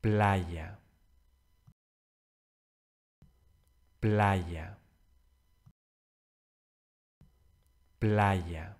playa, playa, playa.